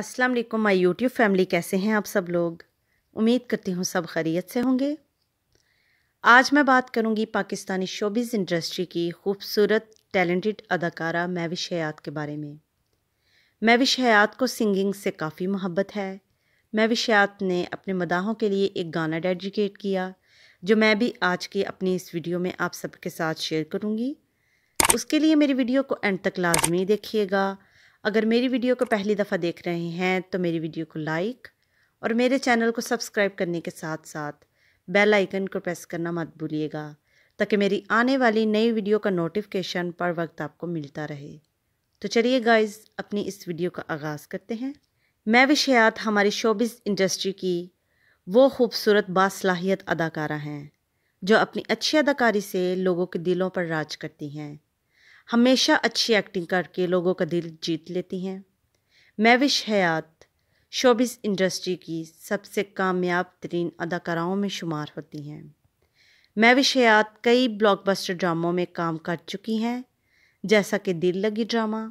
अस्सलाम वालेकुम my YouTube family कैसे हैं आप सब लोग उम्मीद करती हूँ सब खैरियत से होंगे आज मैं बात करूँगी पाकिस्तानी शोबिज़ इंडस्ट्री की खूबसूरत टैलेंटेड अदाकारा मैविश हयात के बारे में मैविश हयात को सिंगिंग से काफ़ी मोहब्बत है मैविश हयात ने अपने मदाहों के लिए एक गाना डेडिकेट किया जो मैं भी आज की अपनी इस वीडियो में आप सबके साथ शेयर करूँगी उसके लिए मेरी वीडियो को एंड तक लाजमी देखिएगा अगर मेरी वीडियो को पहली दफ़ा देख रहे हैं तो मेरी वीडियो को लाइक और मेरे चैनल को सब्सक्राइब करने के साथ साथ बेल आइकन को प्रेस करना मत भूलिएगा ताकि मेरी आने वाली नई वीडियो का नोटिफिकेशन पर वक्त आपको मिलता रहे तो चलिए गाइज अपनी इस वीडियो का आगाज़ करते हैं मैं विशयात हमारी शोबिस इंडस्ट्री की वो खूबसूरत बासलाहियत अदाकारा हैं जो अपनी अच्छी अदाकारी से लोगों के दिलों पर राज करती हैं हमेशा अच्छी एक्टिंग करके लोगों का दिल जीत लेती हैं मैविश हयात शोबिस इंडस्ट्री की सबसे कामयाब तरीन अदाकाराओं में शुमार होती हैं मैविश हयात कई ब्लॉकबस्टर ड्रामों में काम कर चुकी हैं जैसा कि दिल लगी ड्रामा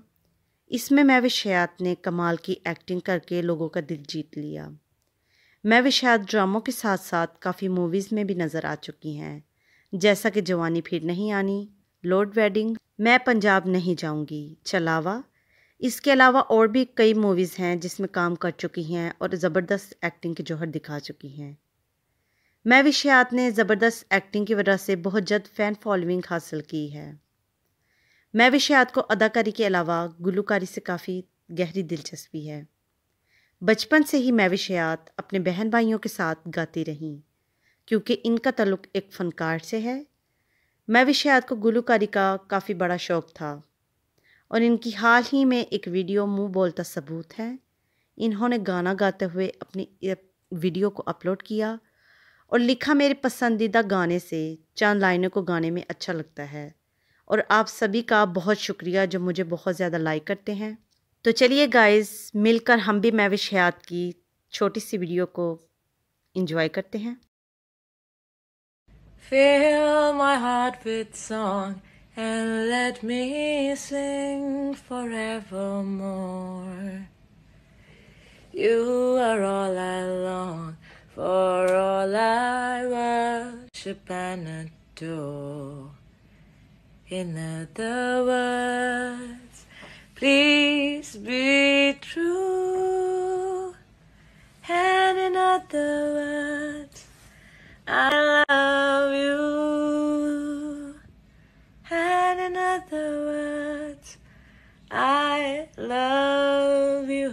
इसमें मैविश हयात ने कमाल की एक्टिंग करके लोगों का दिल जीत लिया मैविश हयात ड्रामों के साथ साथ काफ़ी मूवीज़ में भी नज़र आ चुकी हैं जैसा कि जवानी फिर नहीं आनी लोड वेडिंग मैं पंजाब नहीं जाऊंगी चलावा इसके अलावा और भी कई मूवीज़ हैं जिसमें काम कर चुकी हैं और ज़बरदस्त एक्टिंग के जौहर दिखा चुकी हैं मैं विषयात ने ज़बरदस्त एक्टिंग की वजह से बहुत जल्द फ़ैन फॉलोइंग हासिल की है मैं विषयात को अदाकारी के अलावा गुलकारी से काफ़ी गहरी दिलचस्पी है बचपन से ही मैं विषयात अपने बहन भाइयों के साथ गाती रहीं क्योंकि इनका तल्लुक एक फ़नकार से है मैं को गुलकारी का काफ़ी बड़ा शौक़ था और इनकी हाल ही में एक वीडियो मुंह बोलता सबूत है इन्होंने गाना गाते हुए अपनी वीडियो को अपलोड किया और लिखा मेरे पसंदीदा गाने से चंद लाइनों को गाने में अच्छा लगता है और आप सभी का बहुत शुक्रिया जो मुझे बहुत ज़्यादा लाइक करते हैं तो चलिए गाइस मिलकर हम भी मैविश हयात की छोटी सी वीडियो को इन्जॉय करते हैं Fill my heart with song and let me sing forevermore. You are all I long for, all I worship and adore. In other words, please be. love you.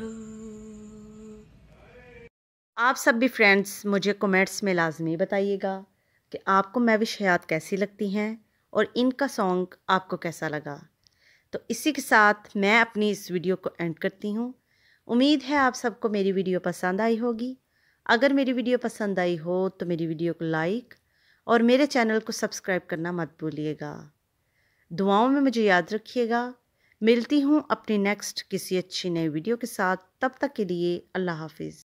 आप सब भी फ्रेंड्स मुझे comments में लाजमी बताइएगा कि आपको मैविश हयात कैसी लगती हैं और इनका सॉन्ग आपको कैसा लगा तो इसी के साथ मैं अपनी इस वीडियो को एंड करती हूँ उम्मीद है आप सबको मेरी वीडियो पसंद आई होगी अगर मेरी वीडियो पसंद आई हो तो मेरी वीडियो को लाइक और मेरे चैनल को सब्सक्राइब करना मत भूलिएगा दुआओं में मुझे याद रखिएगा मिलती हूँ अपने नेक्स्ट किसी अच्छी नई वीडियो के साथ तब तक के लिए अल्लाह हाफिज़